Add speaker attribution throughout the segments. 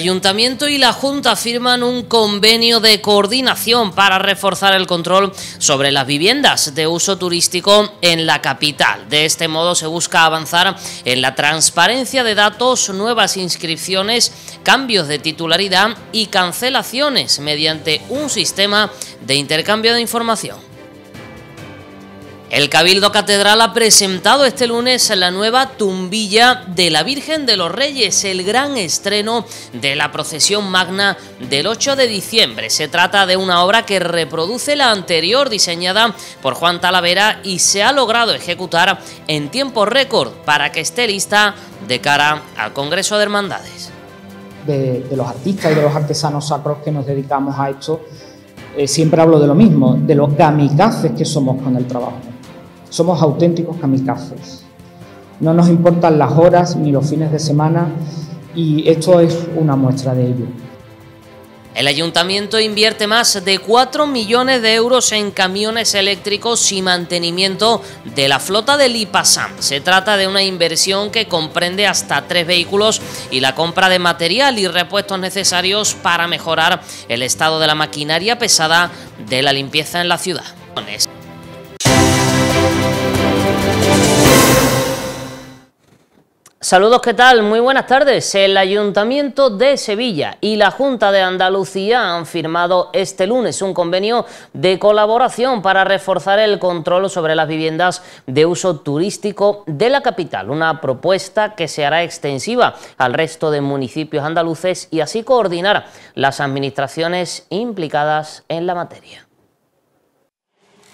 Speaker 1: ayuntamiento y la Junta firman un convenio de coordinación para reforzar el control sobre las viviendas de uso turístico en la capital. De este modo se busca avanzar en la transparencia de datos, nuevas inscripciones, cambios de titularidad y cancelaciones mediante un sistema de intercambio de información. El Cabildo Catedral ha presentado este lunes la nueva tumbilla de la Virgen de los Reyes, el gran estreno de la procesión magna del 8 de diciembre. Se trata de una obra que reproduce la anterior diseñada por Juan Talavera y se ha logrado ejecutar en tiempo récord para que esté lista de cara al Congreso de Hermandades. De, los artistas y de los artesanos sacros que nos dedicamos a esto, eh, siempre hablo de lo mismo, de los kamikazes que somos con el trabajo somos auténticos kamikazes. No nos importan las horas ni los fines de semana y esto es una muestra de ello. El ayuntamiento invierte más de 4 millones de euros en camiones eléctricos y mantenimiento de la flota del IPASAM. Se trata de una inversión que comprende hasta tres vehículos y la compra de material y repuestos necesarios para mejorar el estado de la maquinaria pesada de la limpieza en la ciudad. Saludos, ¿qué tal? Muy buenas tardes. El Ayuntamiento de Sevilla y la Junta de Andalucía han firmado este lunes un convenio de colaboración para reforzar el control sobre las viviendas de uso turístico de la capital, una propuesta que se hará extensiva al resto de municipios andaluces y así coordinar las administraciones implicadas en la materia.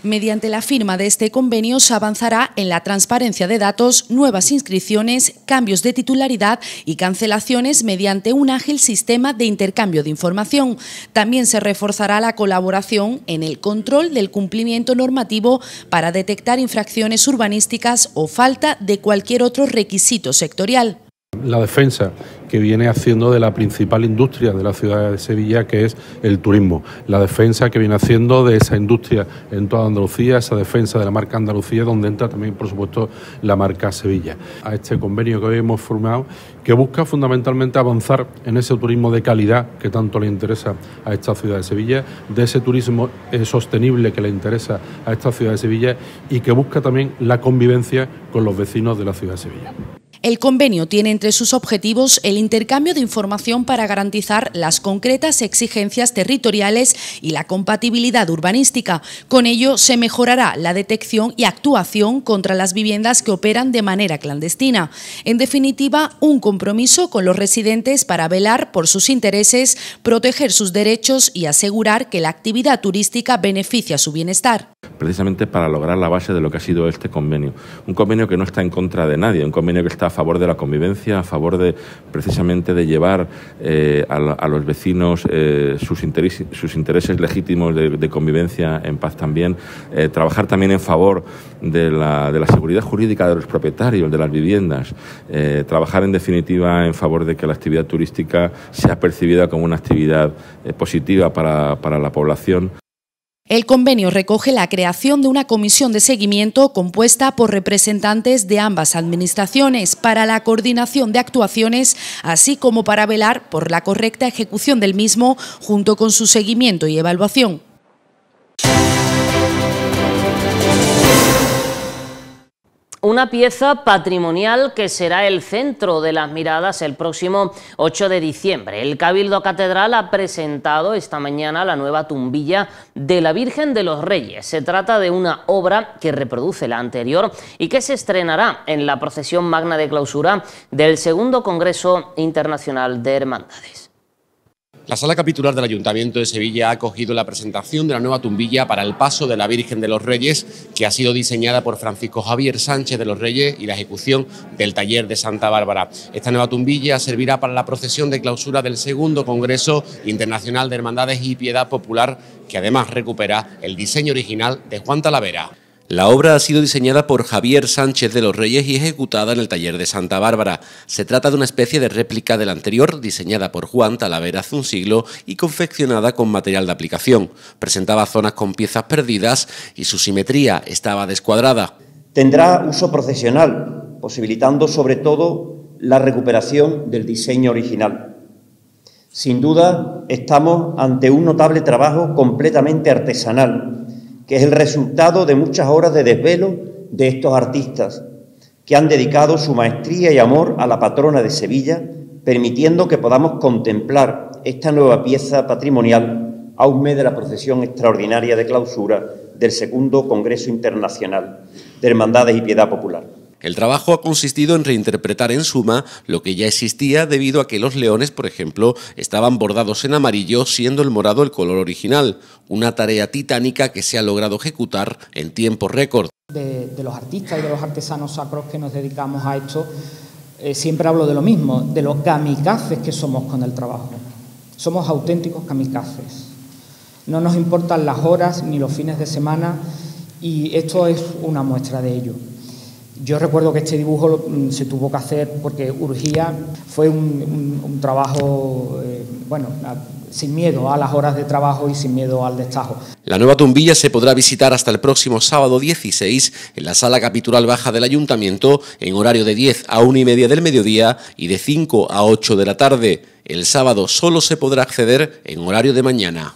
Speaker 2: Mediante la firma de este convenio se avanzará en la transparencia de datos, nuevas inscripciones, cambios de titularidad y cancelaciones mediante un ágil sistema de intercambio de información. También se reforzará la colaboración en el control del cumplimiento normativo para detectar infracciones urbanísticas o falta de cualquier otro requisito sectorial.
Speaker 1: La
Speaker 3: defensa que viene haciendo de la principal industria de la ciudad de Sevilla, que es el turismo. La defensa que viene haciendo de esa industria en toda Andalucía, esa defensa de la marca Andalucía, donde entra también, por supuesto, la marca Sevilla. A este convenio que hoy hemos formado, que busca fundamentalmente avanzar en ese turismo de calidad que tanto le interesa a esta ciudad de Sevilla, de ese turismo eh, sostenible que le interesa a esta ciudad de Sevilla y que busca también la convivencia con los vecinos de la ciudad de Sevilla.
Speaker 2: El convenio tiene entre sus objetivos el intercambio de información para garantizar las concretas exigencias territoriales y la compatibilidad urbanística. Con ello se mejorará la detección y actuación contra las viviendas que operan de manera clandestina. En definitiva, un compromiso con los residentes para velar por sus intereses, proteger sus derechos y asegurar que la actividad turística beneficia su bienestar.
Speaker 3: Precisamente para lograr la base de lo que ha sido este convenio. Un convenio que no está en contra de nadie, un convenio que está favor de la convivencia, a favor de precisamente de llevar eh, a, los vecinos eh, sus, intereses legítimos de, convivencia en paz también, eh, trabajar también en favor de la, de la, seguridad jurídica de los propietarios, de las viviendas, trabajar en definitiva en favor de que la actividad turística sea percibida como una actividad positiva para
Speaker 2: la población. El convenio recoge la creación de una comisión de seguimiento compuesta por representantes de ambas administraciones para la coordinación de actuaciones, así como para velar por la correcta ejecución del mismo, junto con su seguimiento y evaluación.
Speaker 1: Una pieza patrimonial que será el centro de las miradas el próximo 8 de diciembre. El Cabildo Catedral ha presentado esta mañana la nueva tumbilla de la Virgen de los Reyes. Se trata de una obra que reproduce la anterior y que se estrenará en la procesión magna de clausura del segundo Congreso Internacional de Hermandades.
Speaker 3: La sala capitular del Ayuntamiento de Sevilla ha acogido la presentación de la nueva tumbilla para el paso de la Virgen de los Reyes, que ha sido diseñada por Francisco Javier Sánchez de los Reyes y la ejecución del taller de Santa Bárbara. Esta nueva tumbilla servirá para la procesión de clausura del segundo Congreso Internacional de Hermandades y Piedad Popular, que además recupera el diseño original de Juan Talavera. La obra ha sido diseñada por Javier Sánchez de los Reyes y ejecutada en el taller de Santa Bárbara. Se trata de una especie de réplica de la anterior, diseñada por Juan Talavera hace un siglo y confeccionada con material de aplicación. Presentaba zonas con piezas perdidas y su simetría estaba descuadrada. Tendrá uso procesional, posibilitando sobre todo la recuperación del diseño original. Sin duda, estamos ante un notable trabajo completamente artesanal que es el resultado de muchas horas de desvelo de estos artistas que han dedicado su maestría y amor a la patrona de Sevilla, permitiendo que podamos contemplar esta nueva pieza patrimonial a un mes de la procesión extraordinaria de clausura del segundo Congreso Internacional de Hermandades y Piedad Popular. El trabajo ha consistido en reinterpretar en suma lo que ya existía debido a que los leones, por ejemplo, estaban bordados en amarillo siendo el morado el color original, una tarea titánica que se ha logrado ejecutar en tiempo récord.
Speaker 1: De, los artistas y de los artesanos sacros que nos dedicamos a esto, eh, siempre hablo de lo mismo, de los kamikazes que somos con el trabajo. Somos auténticos kamikazes. No nos importan las horas ni los fines de semana y esto es una muestra de ello. Yo recuerdo que este dibujo mm, se tuvo que hacer porque urgía, fue un, trabajo, eh, bueno, sin miedo a las horas de trabajo y sin miedo al destajo.
Speaker 3: La nueva tumbilla se podrá visitar hasta el próximo sábado 16 en la sala capitular baja del ayuntamiento en horario de 10 a 1 y media del mediodía y de 5 a 8 de la tarde. El sábado solo se podrá acceder en horario de mañana.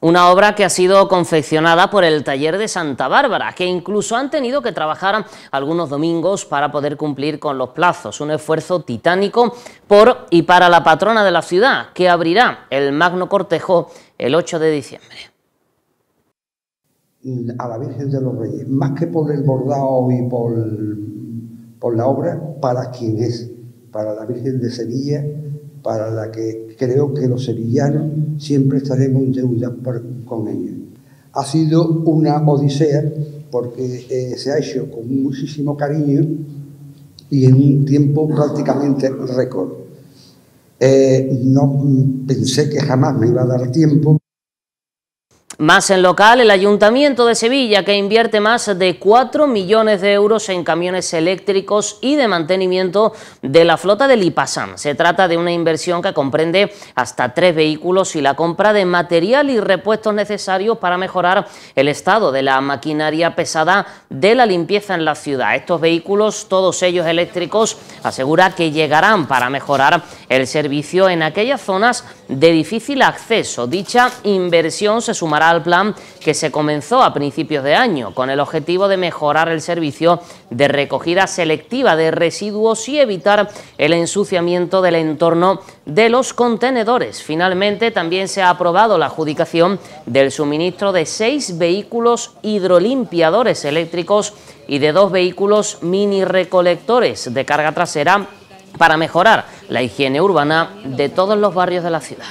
Speaker 1: Una obra que ha sido confeccionada por el taller de Santa Bárbara, que incluso han tenido que trabajar algunos domingos para poder cumplir con los plazos. Un esfuerzo titánico por y para la patrona de la ciudad, que abrirá el Magno Cortejo el 8 de diciembre.
Speaker 4: A la Virgen de los Reyes, más que por el bordado y por, por la obra, para quienes, para la Virgen de Sevilla para la que creo que los sevillanos siempre estaremos en deuda con ella. Ha sido una odisea porque eh, se ha hecho con muchísimo cariño y en un tiempo prácticamente récord. Eh, no pensé que jamás me iba a dar tiempo
Speaker 1: más en local, el Ayuntamiento de Sevilla, que invierte más de 4 millones de euros en camiones eléctricos y de mantenimiento de la flota del IPASAM. Se trata de una inversión que comprende hasta tres vehículos y la compra de material y repuestos necesarios para mejorar el estado de la maquinaria pesada de la limpieza en la ciudad. Estos vehículos, todos ellos eléctricos, asegura que llegarán para mejorar el servicio en aquellas zonas de difícil acceso. Dicha inversión se sumará plan que se comenzó a principios de año, con el objetivo de mejorar el servicio de recogida selectiva de residuos y evitar el ensuciamiento del entorno de los contenedores. Finalmente, también se ha aprobado la adjudicación del suministro de seis vehículos hidrolimpiadores eléctricos y de dos vehículos mini recolectores de carga trasera para mejorar la higiene urbana de todos los barrios de la ciudad.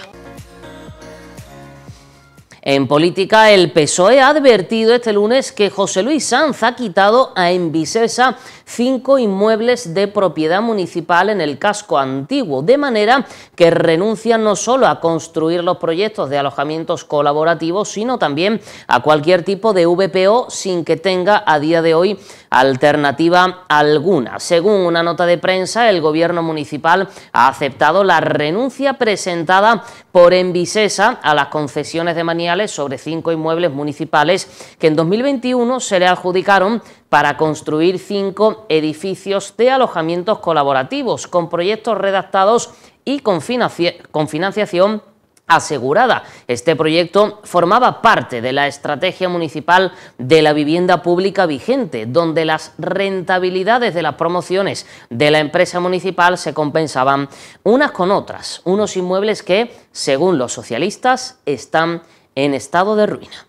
Speaker 1: En política, el PSOE ha advertido este lunes que José Luis Sanz ha quitado a Envisesa cinco inmuebles de propiedad municipal en el casco antiguo, de manera que renuncian no solo a construir los proyectos de alojamientos colaborativos, sino también a cualquier tipo de VPO sin que tenga a día de hoy alternativa alguna. Según una nota de prensa, el gobierno municipal ha aceptado la renuncia presentada por Envisesa a las concesiones de Maniales sobre cinco inmuebles municipales que en 2021 se le adjudicaron para construir cinco edificios de alojamientos colaborativos con proyectos redactados y con, financiación asegurada. Este proyecto formaba parte de la estrategia municipal de la vivienda pública vigente, donde las rentabilidades de las promociones de la empresa municipal se compensaban unas con otras, unos inmuebles que, según los socialistas, están en estado de ruina.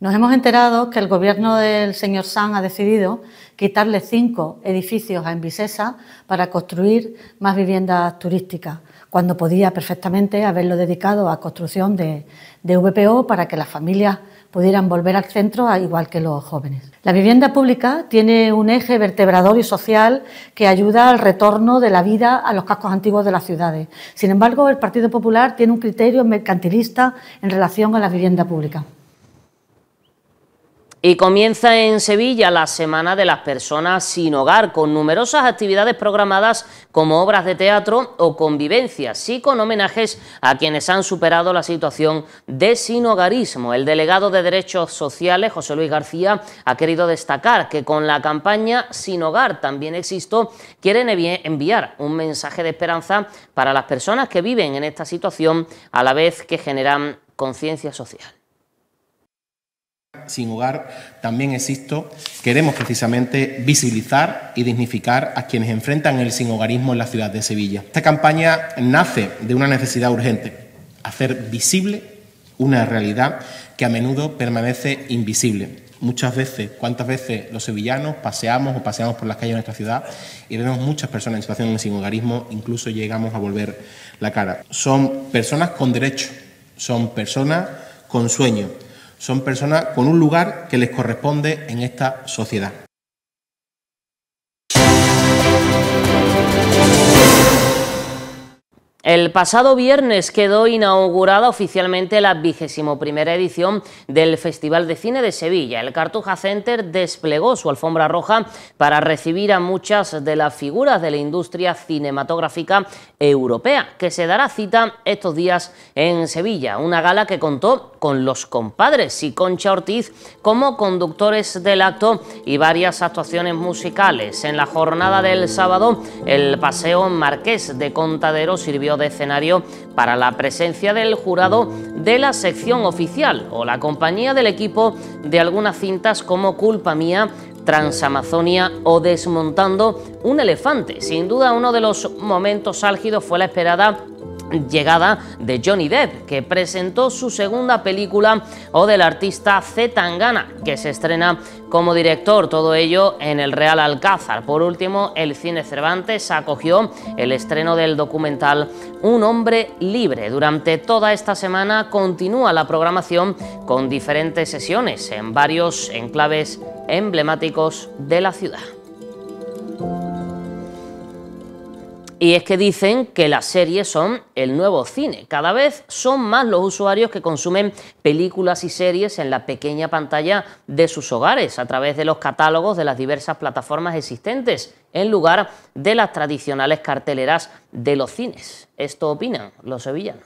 Speaker 2: Nos hemos enterado que el gobierno del señor San ha decidido quitarle cinco edificios a Envisesa para construir más viviendas turísticas, cuando podía perfectamente haberlo dedicado a construcción de, VPO para que las familias pudieran volver al centro igual que los jóvenes. La vivienda pública tiene un eje vertebrador y social que ayuda al retorno de la vida a los cascos antiguos de las ciudades. Sin embargo, el Partido Popular tiene un criterio mercantilista en relación a la vivienda pública.
Speaker 1: Y comienza en Sevilla la Semana de las Personas sin Hogar, con numerosas actividades programadas como obras de teatro o convivencias, y con homenajes a quienes han superado la situación de sin hogarismo. El delegado de Derechos Sociales, José Luis García, ha querido destacar que con la campaña Sin Hogar también existo, quieren enviar un mensaje de esperanza para las personas que viven en esta situación, a la vez que generan conciencia social
Speaker 3: sin hogar también existo, queremos precisamente visibilizar y dignificar a quienes enfrentan el sin en la ciudad de Sevilla. Esta campaña nace de una necesidad urgente, hacer visible una realidad que a menudo permanece invisible. Muchas veces, cuántas veces los sevillanos paseamos o paseamos por las calles de nuestra ciudad y vemos muchas personas en situación de sin incluso llegamos a volver la cara. Son personas con derecho. son personas con sueño. Son personas con un lugar que les corresponde en esta sociedad.
Speaker 1: El pasado viernes quedó inaugurada oficialmente la vigésimo primera edición del Festival de Cine de Sevilla. El Cartuja Center desplegó su alfombra roja para recibir a muchas de las figuras de la industria cinematográfica europea, que se dará cita estos días en Sevilla. Una gala que contó con los compadres y Concha Ortiz como conductores del acto y varias actuaciones musicales. En la jornada del sábado, el Paseo Marqués de Contadero sirvió de escenario para la presencia del jurado de la sección oficial o la compañía del equipo de algunas cintas como Culpa Mía, Transamazonia o Desmontando un elefante. Sin duda uno de los momentos álgidos fue la esperada llegada de Johnny Depp, que presentó su segunda película, o del artista Z Tangana, que se estrena como director, todo ello en el Real Alcázar. Por último, el cine Cervantes acogió el estreno del documental Un hombre libre. Durante toda esta semana continúa la programación con diferentes sesiones en varios enclaves emblemáticos de la ciudad. Y es que dicen que las series son el nuevo cine. Cada vez son más los usuarios que consumen películas y series en la pequeña pantalla de sus hogares, a través de los catálogos de las diversas plataformas existentes, en lugar de las tradicionales carteleras de los cines. Esto opinan los sevillanos.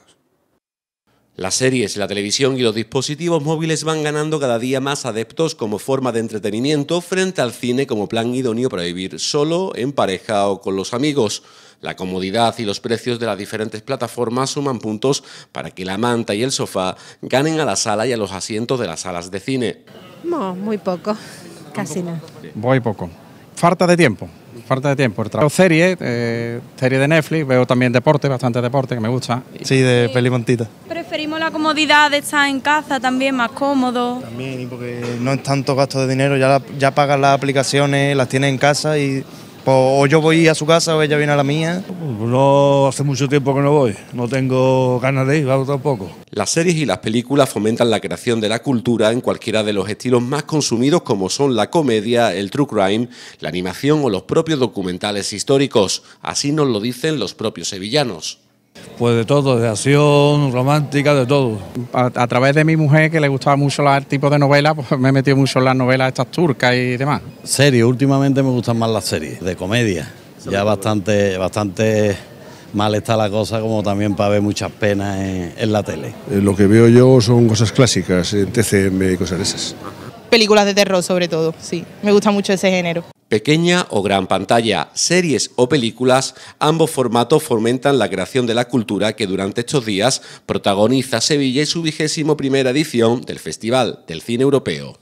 Speaker 3: Las series, la televisión y los dispositivos móviles van ganando cada día más adeptos como forma de entretenimiento frente al cine como plan idóneo para vivir solo, en pareja o con los amigos. La comodidad y los precios de las diferentes plataformas suman puntos para que la manta y el sofá ganen a la sala y a los asientos de las salas de cine.
Speaker 1: No, muy poco,
Speaker 2: casi nada.
Speaker 3: Voy poco. Falta de tiempo falta de tiempo. Veo serie, eh, serie de Netflix, veo también deporte, bastante deporte que me gusta. Sí, de pelimontita.
Speaker 2: Preferimos la comodidad de estar en casa también, más cómodo.
Speaker 4: También, porque no es tanto gasto de dinero, ya, ya pagas las aplicaciones, las tienes en casa y pues, o yo voy a su casa o ella viene a la mía. No hace mucho tiempo que no voy, no tengo ganas de ir, tampoco.
Speaker 3: Las series y las películas fomentan la creación de la cultura en cualquiera de los estilos más consumidos como son la comedia, el true crime, la animación o los propios documentales históricos. Así nos lo dicen los propios sevillanos.
Speaker 1: Pues de todo, de acción, romántica,
Speaker 3: de todo. A, través de mi mujer, que le gustaba mucho el tipo de novelas, pues me he metido mucho en las novelas estas turcas y demás. Serie. últimamente me gustan más las series, de comedia. Ya bastante, bastante mal está la cosa, como también para ver muchas penas en, la tele.
Speaker 4: Eh, lo que veo yo son cosas clásicas, en TCM y cosas esas.
Speaker 2: Películas de terror sobre todo, sí. Me gusta mucho ese género
Speaker 3: pequeña o gran pantalla, series o películas, ambos formatos fomentan la creación de la cultura que durante estos días protagoniza Sevilla y su vigésimo primera edición del Festival del Cine Europeo.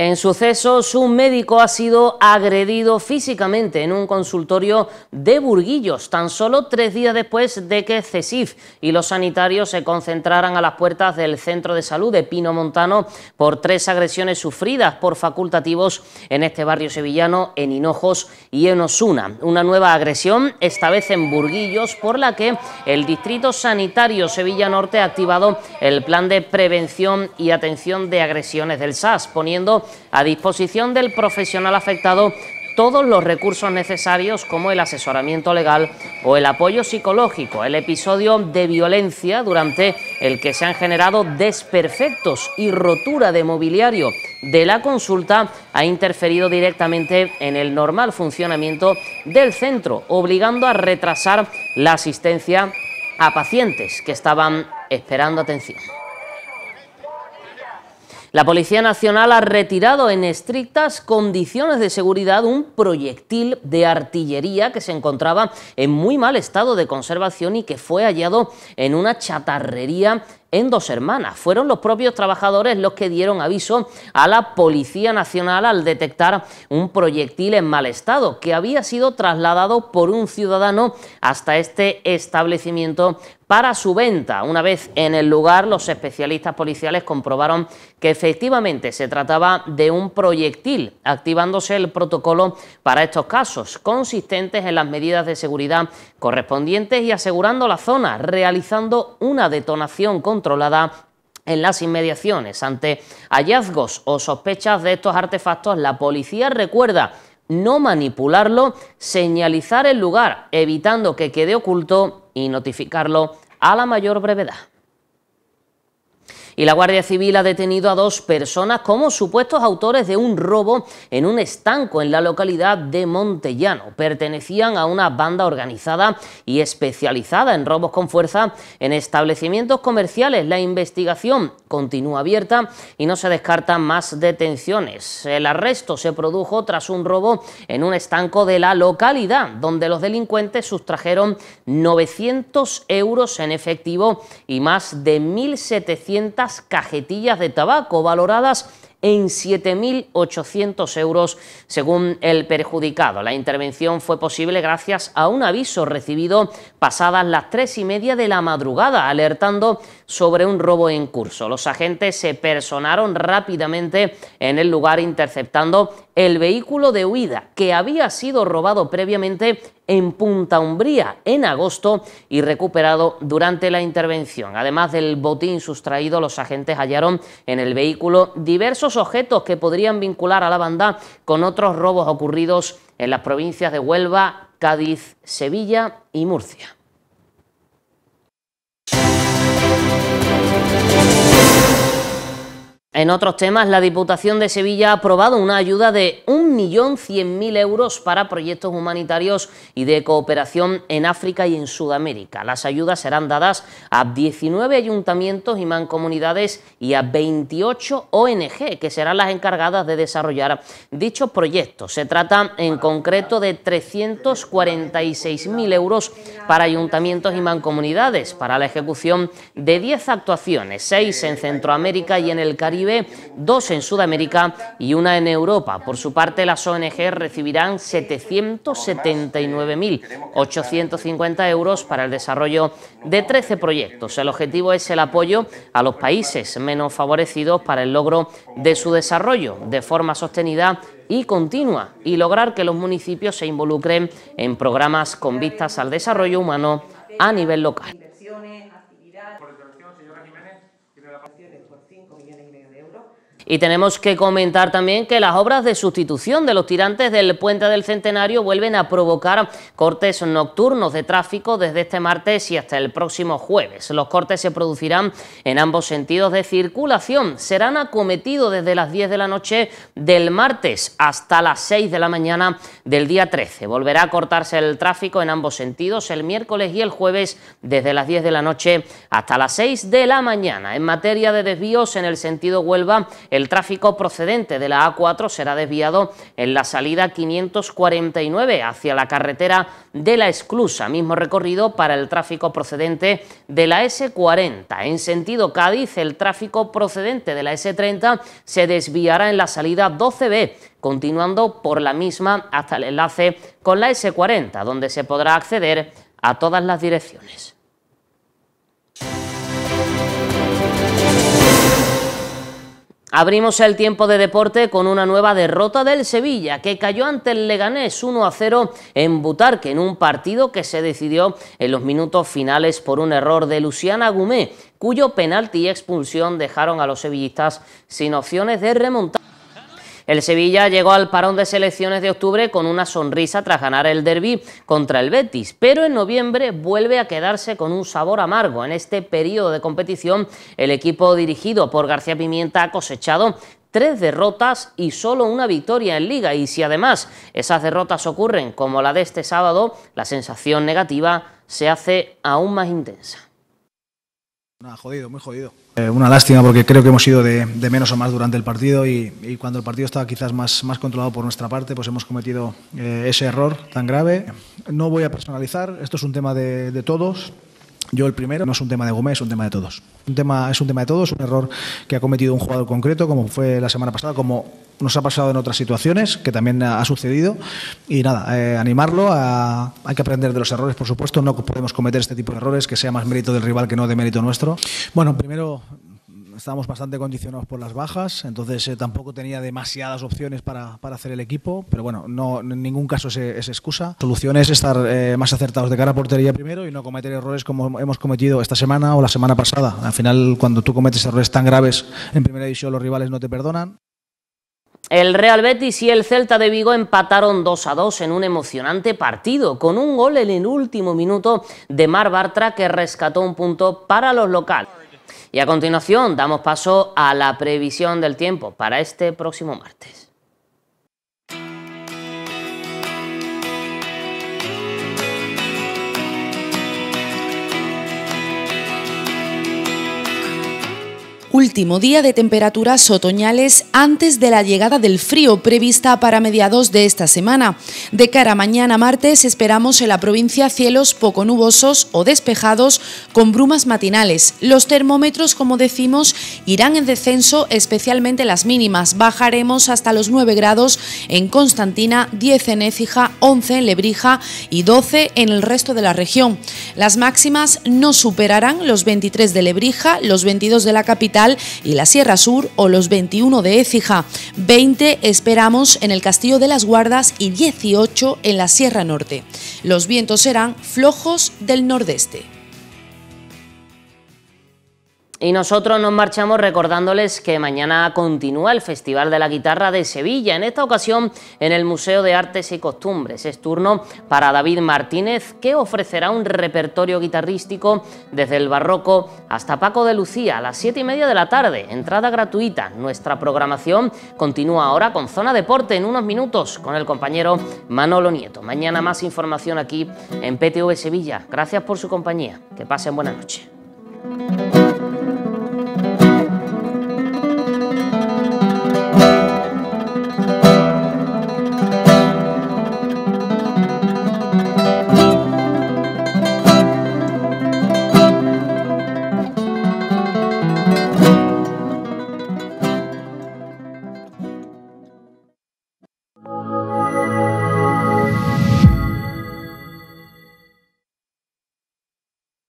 Speaker 1: En sucesos, un médico ha sido agredido físicamente en un consultorio de Burguillos, tan solo tres días después de que CESIF y los sanitarios se concentraran a las puertas del Centro de Salud de Pino Montano por tres agresiones sufridas por facultativos en este barrio sevillano, en Hinojos y en Osuna. Una nueva agresión, esta vez en Burguillos, por la que el Distrito Sanitario Sevilla Norte ha activado el plan de prevención y atención de agresiones del SAS, poniendo a disposición del profesional afectado todos los recursos necesarios como el asesoramiento legal o el apoyo psicológico. El episodio de violencia durante el que se han generado desperfectos y rotura de mobiliario de la consulta ha interferido directamente en el normal funcionamiento del centro, obligando a retrasar la asistencia a pacientes que estaban esperando atención. La Policía Nacional ha retirado en estrictas condiciones de seguridad un proyectil de artillería que se encontraba en muy mal estado de conservación y que fue hallado en una chatarrería en dos hermanas. Fueron los propios trabajadores los que dieron aviso a la Policía Nacional al detectar un proyectil en mal estado que había sido trasladado por un ciudadano hasta este establecimiento para su venta. Una vez en el lugar, los especialistas policiales comprobaron que efectivamente se trataba de un proyectil, activándose el protocolo para estos casos, consistentes en las medidas de seguridad correspondientes y asegurando la zona, realizando una detonación con controlada en las inmediaciones. Ante hallazgos o sospechas de estos artefactos, la policía recuerda no manipularlo, señalizar el lugar, evitando que quede oculto y notificarlo a la mayor brevedad y la Guardia Civil ha detenido a dos personas como supuestos autores de un robo en un estanco en la localidad de Montellano. Pertenecían a una banda organizada y especializada en robos con fuerza en establecimientos comerciales. La investigación continúa abierta y no se descartan más detenciones. El arresto se produjo tras un robo en un estanco de la localidad, donde los delincuentes sustrajeron 900 euros en efectivo y más de 1.700 cajetillas de tabaco valoradas en 7.800 euros según el perjudicado. La intervención fue posible gracias a un aviso recibido pasadas las tres y media de la madrugada, alertando sobre un robo en curso. Los agentes se personaron rápidamente en el lugar interceptando el vehículo de huida que había sido robado previamente en Punta Umbría en agosto y recuperado durante la intervención. Además del botín sustraído, los agentes hallaron en el vehículo diversos objetos que podrían vincular a la banda con otros robos ocurridos en las provincias de Huelva, Cádiz, Sevilla y Murcia. En otros temas, la Diputación de Sevilla ha aprobado una ayuda de 1.100.000 euros para proyectos humanitarios y de cooperación en África y en Sudamérica. Las ayudas serán dadas a 19 ayuntamientos y mancomunidades y a 28 ONG, que serán las encargadas de desarrollar dichos proyectos. Se trata en concreto de 346.000 euros para ayuntamientos y mancomunidades, para la ejecución de 10 actuaciones, 6 en Centroamérica y en el Caribe, dos en Sudamérica y una en Europa. Por su parte, las ONG recibirán 779.850 euros para el desarrollo de 13 proyectos. El objetivo es el apoyo a los países menos favorecidos para el logro de su desarrollo de forma sostenida y continua y lograr que los municipios se involucren en programas con vistas al desarrollo humano a nivel local. Y tenemos que comentar también que las obras de sustitución de los tirantes del puente del Centenario vuelven a provocar cortes nocturnos de tráfico desde este martes y hasta el próximo jueves. Los cortes se producirán en ambos sentidos de circulación. Serán acometidos desde las 10 de la noche del martes hasta las 6 de la mañana del día 13. Volverá a cortarse el tráfico en ambos sentidos el miércoles y el jueves desde las 10 de la noche hasta las 6 de la mañana. En materia de desvíos en el sentido Huelva, el tráfico procedente de la A4 será desviado en la salida 549 hacia la carretera de la Esclusa, mismo recorrido para el tráfico procedente de la S40. En sentido Cádiz, el tráfico procedente de la S30 se desviará en la salida 12B, continuando por la misma hasta el enlace con la S40, donde se podrá acceder a todas las direcciones. Abrimos el tiempo de deporte con una nueva derrota del Sevilla, que cayó ante el Leganés 1 a 0 en Butarque, en un partido que se decidió en los minutos finales por un error de Luciana Gumé, cuyo penalti y expulsión dejaron a los sevillistas sin opciones de remontar. El Sevilla llegó al parón de selecciones de octubre con una sonrisa tras ganar el derby contra el Betis, pero en noviembre vuelve a quedarse con un sabor amargo. En este periodo de competición, el equipo dirigido por García Pimienta ha cosechado tres derrotas y solo una victoria en liga. Y si además esas derrotas ocurren como la de este sábado, la sensación negativa se hace aún más intensa jodido, muy
Speaker 4: jodido. Eh, una lástima porque creo que hemos ido de, menos o más durante el partido y, cuando el partido estaba quizás más, más controlado por nuestra parte, pues hemos cometido eh, ese error tan grave. No voy a personalizar, esto es un tema de todos. Yo el primero, no es un tema de Gómez, es un tema de todos. Un tema, es un tema de todos, un error que ha cometido un jugador concreto, como fue la semana pasada, como nos ha pasado en otras situaciones, que también ha sucedido. Y nada, eh, animarlo, hay que aprender de los errores, por supuesto, no podemos cometer este tipo de errores, que sea más mérito del rival que no de mérito nuestro. Bueno, primero estábamos bastante condicionados por las bajas, entonces eh, tampoco tenía demasiadas opciones para, hacer el equipo, pero bueno, no, en ningún caso es, excusa. La solución es estar eh, más acertados de cara a portería primero y no cometer errores como hemos cometido esta semana o la semana pasada. Al final, cuando tú cometes errores tan graves en primera
Speaker 1: división, los rivales no te perdonan. El Real Betis y el Celta de Vigo empataron 2 a 2 en un emocionante partido, con un gol en el último minuto de Mar Bartra que rescató un punto para los locales. Y a continuación damos paso a la previsión del tiempo para este próximo martes.
Speaker 2: último día de temperaturas otoñales antes de la llegada del frío prevista para mediados de esta semana. De cara a mañana martes esperamos en la provincia cielos poco nubosos o despejados con brumas matinales. Los termómetros, como decimos, irán en descenso, especialmente las mínimas. Bajaremos hasta los 9 grados en Constantina, 10 en Écija, 11 en Lebrija y 12 en el resto de la región. Las máximas no superarán los 23 de Lebrija, los 22 de la capital, y la Sierra Sur o los 21 de Écija, 20 esperamos en el Castillo de las Guardas y 18 en la Sierra Norte. Los vientos serán flojos del nordeste.
Speaker 1: Y nosotros nos marchamos recordándoles que mañana continúa el Festival de la Guitarra de Sevilla, en esta ocasión en el Museo de Artes y Costumbres. Es turno para David Martínez, que ofrecerá un repertorio guitarrístico desde el barroco hasta Paco de Lucía a las siete y media de la tarde, entrada gratuita. Nuestra programación continúa ahora con Zona Deporte en unos minutos con el compañero Manolo Nieto. Mañana más información aquí en PTV Sevilla. Gracias por su compañía. Que pasen buena noche.